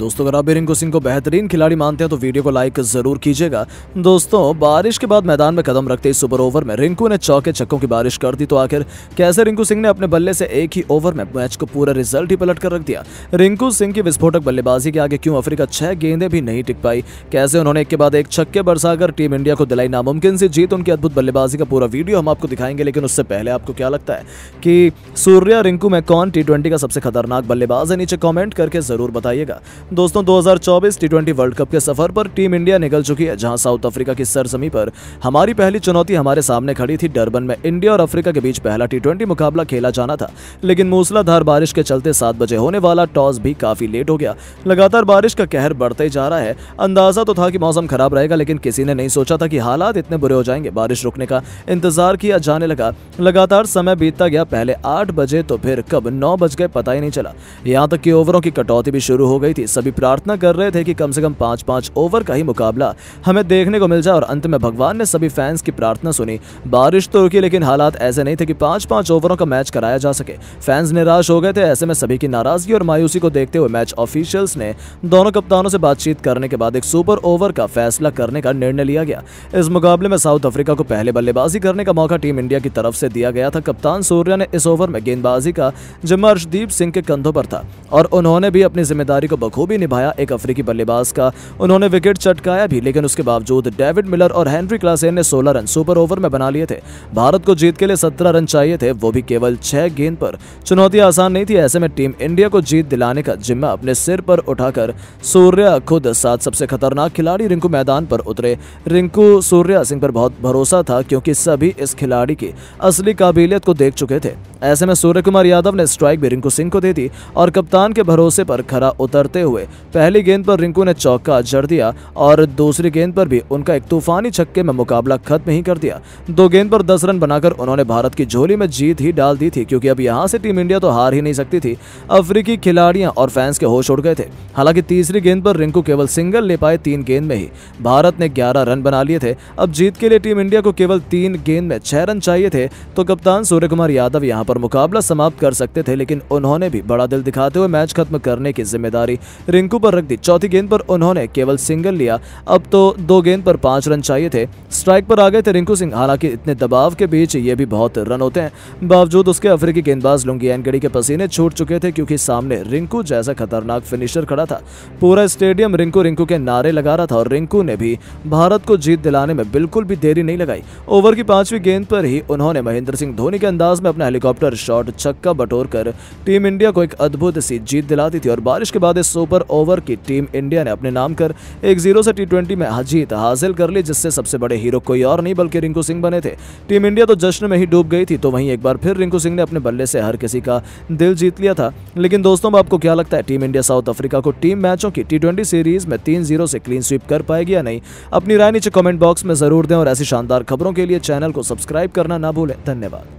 दोस्तों अगर आप भी रिंकू सिंह को बेहतरीन खिलाड़ी मानते हैं तो वीडियो को लाइक जरूर कीजिएगा दोस्तों बारिश के बाद मैदान में कदम रखते सुपर ओवर में रिंकू ने चौके छक्कों की बारिश कर दी तो आखिर कैसे रिंकू सिंह ने अपने बल्ले से एक ही ओवर में मैच को पूरा रिजल्ट ही पलट कर रख दिया रिंकू सिंह की विस्फोटक बल्लेबाजी के आगे क्यों अफ्रीका छह गेंदे भी नहीं टिक पाई कैसे उन्होंने एक के बाद एक छक्के बरसाकर टीम इंडिया को दिलाई नामुमकिन से जीत उनकी अद्भुत बल्लेबाजी का पूरा वीडियो हम आपको दिखाएंगे लेकिन उससे पहले आपको क्या लगता है कि सूर्या रिंकू में कौन टी का सबसे खतरनाक बल्लेबाज है नीचे कॉमेंट करके जरूर बताइएगा दोस्तों 2024 टी वर्ल्ड कप के सफर पर टीम इंडिया निकल चुकी है जहां साउथ अफ्रीका की सरजमी पर हमारी पहली चुनौती हमारे सामने खड़ी थी डरबन में इंडिया और अफ्रीका के बीच पहला टी मुकाबला खेला जाना था लेकिन मूसलाधार बारिश के चलते सात बजे होने वाला टॉस भी काफी लेट हो गया लगातार बारिश का कहर बढ़ते जा रहा है अंदाजा तो था कि मौसम खराब रहेगा लेकिन किसी ने नहीं सोचा था कि हालात इतने बुरे हो जाएंगे बारिश रुकने का इंतजार किया जाने लगा लगातार समय बीतता गया पहले आठ बजे तो फिर कब नौ बज गए पता ही नहीं चला यहाँ तक कि ओवरों की कटौती भी शुरू हो गई थी सभी प्रार्थना कर रहे थे कि कम से कम पांच पांच ओवर का ही मुकाबला हमें देखने को मिल जाए और अंत में भगवान ने सभी फैंस की प्रार्थना सुनी बारिश तो रुकी लेकिन हालात ऐसे नहीं थे कि पांच पांच ओवरों का मैच कराया जा सके फैंस निराश हो गए थे ऐसे में सभी की नाराजगी और मायूसी को देखते हुए मैच ऑफिशियल्स ने दोनों कप्तानों से बातचीत करने के बाद एक सुपर ओवर का फैसला करने का निर्णय लिया गया इस मुकाबले में साउथ अफ्रीका को पहले बल्लेबाजी करने का मौका टीम इंडिया की तरफ से दिया गया था कप्तान सूर्या ने इस ओवर में गेंदबाजी का जिम्मा अर्शदीप सिंह के कंधों पर था और उन्होंने भी अपनी जिम्मेदारी को बखूबी भी निभाया एक अफ्रीकी बल्लेबाज का उन्होंने विकेट चटकाया भी लेकिन उसके बावजूद डेविड मिलर और हेनरी क्लासेन ने सोलह रन सुपर ओवर में बना लिए थे भारत को जीत के लिए सत्रह रन चाहिए थे वो भी केवल छह गेंद पर चुनौती आसान नहीं थी ऐसे में टीम इंडिया को जीत दिलाने का जिम्मा अपने सिर पर उठाकर सूर्या खुद सात सबसे खतरनाक खिलाड़ी रिंकू मैदान पर उतरे रिंकू सूर्या सिंह पर बहुत भरोसा था क्योंकि सभी इस खिलाड़ी की असली काबिलियत को देख चुके थे ऐसे में सूर्य कुमार यादव ने स्ट्राइक भी रिंकू सिंह को दे दी और कप्तान के भरोसे पर खरा उतरते हुए पहली गेंद पर रिंकू ने चौका जड़ दिया और दूसरी गेंद पर भी उनका एक तूफानी छक्के में मुकाबला खत्म ही कर दिया दो गेंद पर दस रन बनाकर उन्होंने भारत की झोली में जीत ही डाल दी थी क्योंकि अब यहाँ से टीम इंडिया तो हार ही नहीं सकती थी अफ्रीकी खिलाड़ियां और फैंस के होश उड़ गए थे हालांकि तीसरी गेंद पर रिंकू केवल सिंगल ले पाए तीन गेंद में ही भारत ने ग्यारह रन बना लिए थे अब जीत के लिए टीम इंडिया को केवल तीन गेंद में छह रन चाहिए थे तो कप्तान सूर्य कुमार यादव यहाँ पर मुकाबला समाप्त कर सकते थे लेकिन उन्होंने भी बड़ा दिल दिखाते हुए मैच खत्म करने की जिम्मेदारी रिंकू पर रख दी चौथी गेंद पर उन्होंने केवल सिंगल लिया अब तो दो गेंद पर पांच रन चाहिए थे स्ट्राइक पर आ गए थे रिंकू सिंह हालांकि इतने दबाव के बीच ये भी बहुत रन होते हैं बावजूद उसके अफ्रीकी गेंदबाज लुंगी एनगड़ी के पसीने छूट चुके थे क्योंकि सामने रिंकू जैसा खतरनाक फिनिशर खड़ा था पूरा स्टेडियम रिंकू रिंकू के नारे लगा रहा था और रिंकू ने भी भारत को जीत दिलाने में बिल्कुल भी देरी नहीं लगाई ओवर की पांचवी गेंद पर ही उन्होंने महेंद्र सिंह धोनी के अंदाज में अपना हेलीकॉप्टर हेलीकॉप्टर शॉट छक्का बटोर कर टीम इंडिया को एक अद्भुत सी जीत दिलाती थी और बारिश के बाद इस सुपर ओवर की टीम इंडिया ने अपने नाम कर एक जीरो से टी में जीत हासिल कर ली जिससे सबसे बड़े हीरो कोई और नहीं बल्कि रिंकू सिंह बने थे टीम इंडिया तो जश्न में ही डूब गई थी तो वहीं एक बार फिर रिंकू सिंह ने अपने बल्ले से हर किसी का दिल जीत लिया था लेकिन दोस्तों आपको क्या लगता है टीम इंडिया साउथ अफ्रीका को टीम मैचों की टी सीरीज में तीन जीरो से क्लीन स्वीप कर पाएगी या नहीं अपनी राय नीचे कमेंट बॉक्स में जरूर दें और ऐसी शानदार खबरों के लिए चैनल को सब्सक्राइब करना ना भूलें धन्यवाद